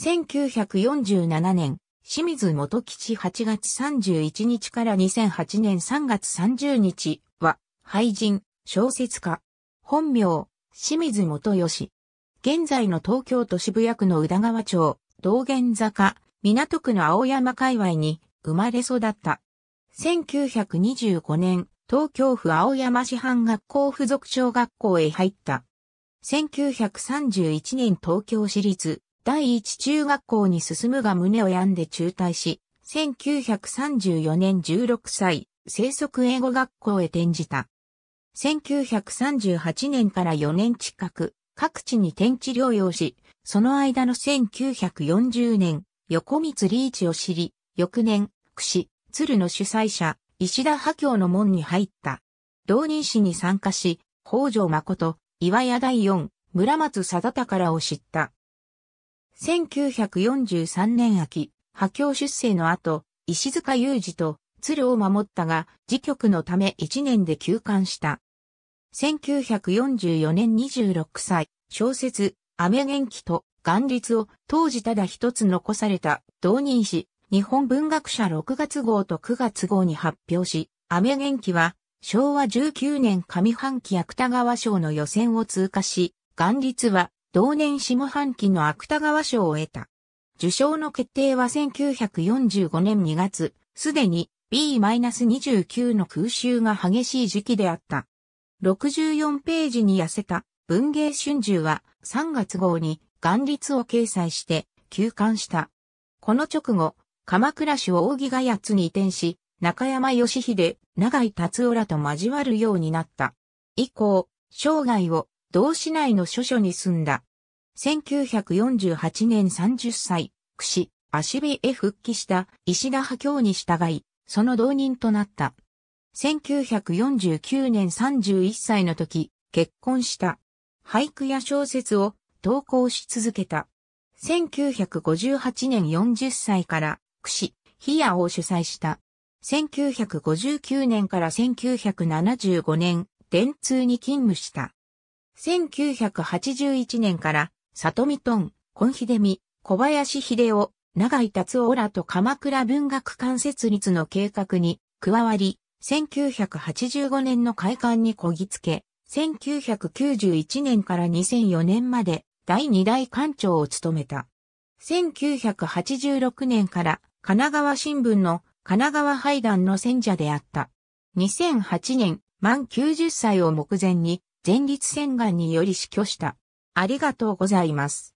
1947年、清水元吉8月31日から2008年3月30日は、俳人、小説家、本名、清水元吉。現在の東京都渋谷区の宇田川町、道玄坂、港区の青山界隈に生まれ育った。1925年、東京府青山市販学校附属小学校へ入った。1931年東京市立第一中学校に進むが胸を病んで中退し、1934年16歳、生息英語学校へ転じた。1938年から4年近く、各地に転地療養し、その間の1940年、横光リーチを知り、翌年、串、鶴の主催者、石田波教の門に入った。同人誌に参加し、北条誠、岩屋第四、村松貞宝を知った。1943年秋、破教出生の後、石塚雄二と鶴を守ったが、自局のため1年で休館した。1944年26歳、小説、雨元気と元日を当時ただ一つ残された同人誌、日本文学者6月号と9月号に発表し、雨元気は昭和19年上半期芥川賞の予選を通過し、元日は同年下半期の芥川賞を得た。受賞の決定は1945年2月、すでに B-29 の空襲が激しい時期であった。64ページに痩せた文芸春秋は3月号に元立を掲載して休刊した。この直後、鎌倉市を扇ヶ谷津に移転し、中山義秀、長井達夫らと交わるようになった。以降、生涯を同市内の諸所に住んだ。1948年30歳、串、足部へ復帰した石田派教に従い、その同人となった。1949年31歳の時、結婚した。俳句や小説を投稿し続けた。1958年40歳から、串、ヒアを主催した。1959年から1975年、電通に勤務した。1981年から、里見トン、コンヒデミ、小林秀夫、長井達夫らと鎌倉文学館設立の計画に加わり、1985年の開館にこぎつけ、1991年から2004年まで第2代館長を務めた。1986年から神奈川新聞の神奈川廃団の選者であった。2008年、満90歳を目前に前立腺がんにより死去した。ありがとうございます。